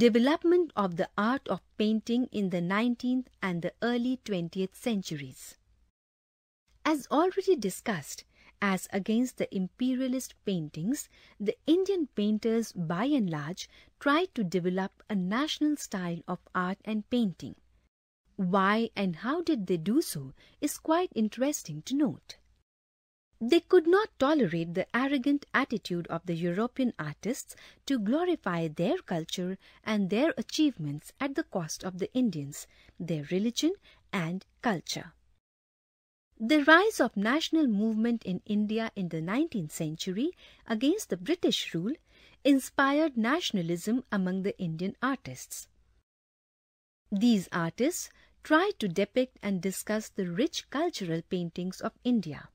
development of the art of painting in the 19th and the early 20th centuries. As already discussed, as against the imperialist paintings, the Indian painters by and large tried to develop a national style of art and painting. Why and how did they do so is quite interesting to note. They could not tolerate the arrogant attitude of the European artists to glorify their culture and their achievements at the cost of the Indians, their religion and culture. The rise of national movement in India in the 19th century against the British rule inspired nationalism among the Indian artists. These artists tried to depict and discuss the rich cultural paintings of India.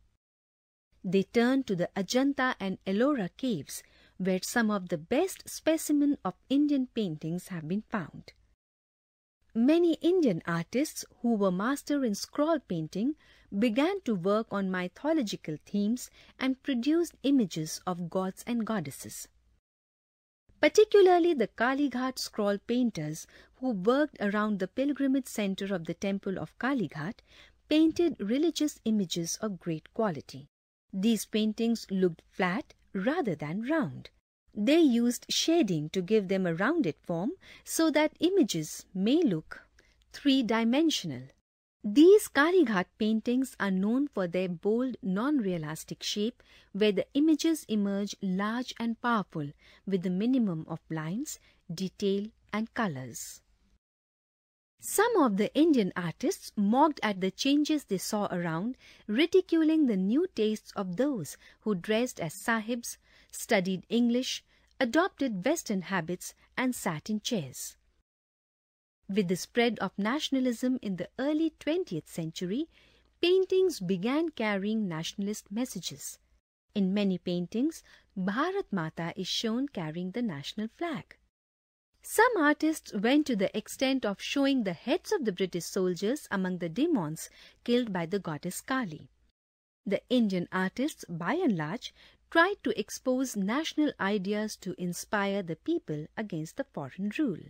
They turned to the Ajanta and Ellora caves where some of the best specimens of Indian paintings have been found. Many Indian artists who were master in scroll painting began to work on mythological themes and produced images of gods and goddesses. Particularly the Kalighat scroll painters who worked around the pilgrimage center of the temple of Kalighat painted religious images of great quality. These paintings looked flat rather than round. They used shading to give them a rounded form so that images may look three-dimensional. These Karighat paintings are known for their bold, non-realistic shape where the images emerge large and powerful with the minimum of lines, detail and colours. Some of the Indian artists mocked at the changes they saw around, ridiculing the new tastes of those who dressed as sahibs, studied English, adopted Western habits, and sat in chairs. With the spread of nationalism in the early 20th century, paintings began carrying nationalist messages. In many paintings, Bharat Mata is shown carrying the national flag. Some artists went to the extent of showing the heads of the British soldiers among the demons killed by the goddess Kali. The Indian artists, by and large, tried to expose national ideas to inspire the people against the foreign rule.